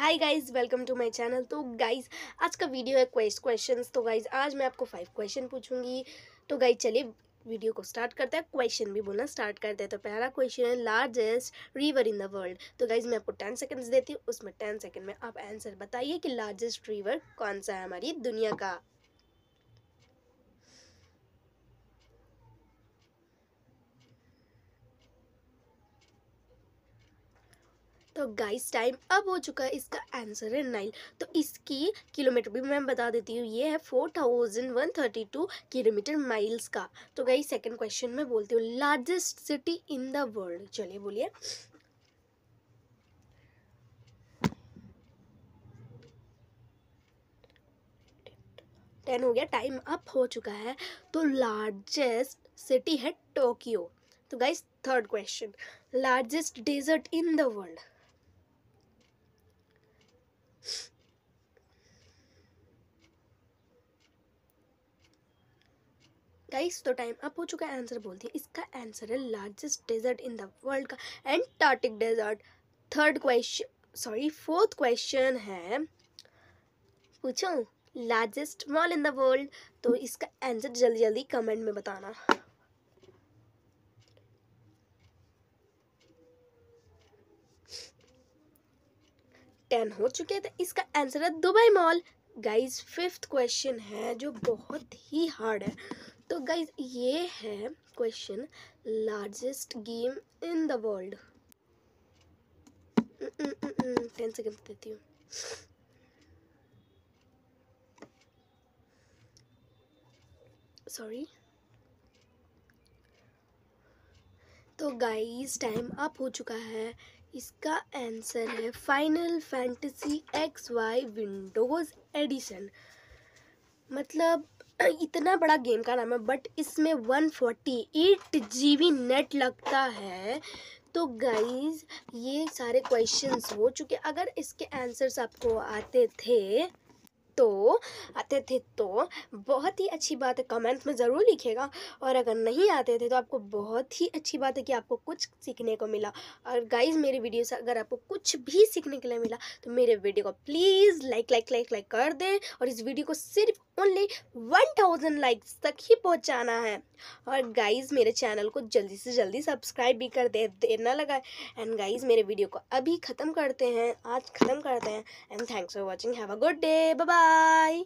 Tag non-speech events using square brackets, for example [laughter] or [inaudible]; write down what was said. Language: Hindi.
hi guys welcome to my channel तो गाइस आज का वीडियो है क्वेस्ट क्वेश्चंस तो गाइस आज मैं आपको फाइव क्वेश्चन पूछूंगी तो गाइस चलिए वीडियो को स्टार्ट करते हैं क्वेश्चन भी बोलना स्टार्ट करते हैं तो पहला क्वेश्चन है largest river in the world तो गाइज मैं आपको टेन सेकेंड्स देती हूँ उसमें टेन सेकंड में आप आंसर बताइए कि लार्जेस्ट रिवर कौन सा है हमारी दुनिया का तो गाइस टाइम अब हो चुका है इसका आंसर है नाइन तो इसकी किलोमीटर भी मैं बता देती हूँ ये है four thousand one thirty two kilometre miles का तो गाइस सेकंड क्वेश्चन में बोलती हूँ largest city in the world चलिए बोलिए टेन हो गया टाइम अप हो चुका है तो लार्जेस्ट सिटी है टोक्यो तो guys third question largest desert in the world guys तो टाइम अप हो चुका है आंसर बोल दिया इसका आंसर है largest desert in the world का Antarctic desert third question sorry fourth question है पूछो largest mall in the world तो इसका आंसर जल्दी जल्दी कमेंट में बताना टेन हो चुके हैं तो इसका आंसर है Dubai mall guys fifth question है जो बहुत ही हार्ड है तो गाइज ये है question largest game in the world ten second देती हूँ सॉरी तो गाइस टाइम अप हो चुका है इसका आंसर है final fantasy X Y Windows edition मतलब [clears throat] इतना बड़ा गेम का नाम है बट इसमें one forty eight G B net लगता है तो गाइज ये सारे क्वेश्चंस हो चुके अगर इसके आंसर्स आपको आते थे तो आते थे तो बहुत ही अच्छी बात है कमेंट्स में ज़रूर लिखेगा और अगर नहीं आते थे तो आपको बहुत ही अच्छी बात है कि आपको कुछ सीखने को मिला और गाइज मेरे वीडियो से अगर आपको कुछ भी सीखने के लिए मिला तो मेरे वीडियो को please like like like like कर दें और इस वीडियो को सिर्फ ओनली थाउजेंड लाइक्स तक ही पहुंचाना है और गाइस मेरे चैनल को जल्दी से जल्दी सब्सक्राइब भी कर दे देर ना लगाए एंड गाइस मेरे वीडियो को अभी ख़त्म करते हैं आज ख़त्म करते हैं and thanks for watching have a good day bye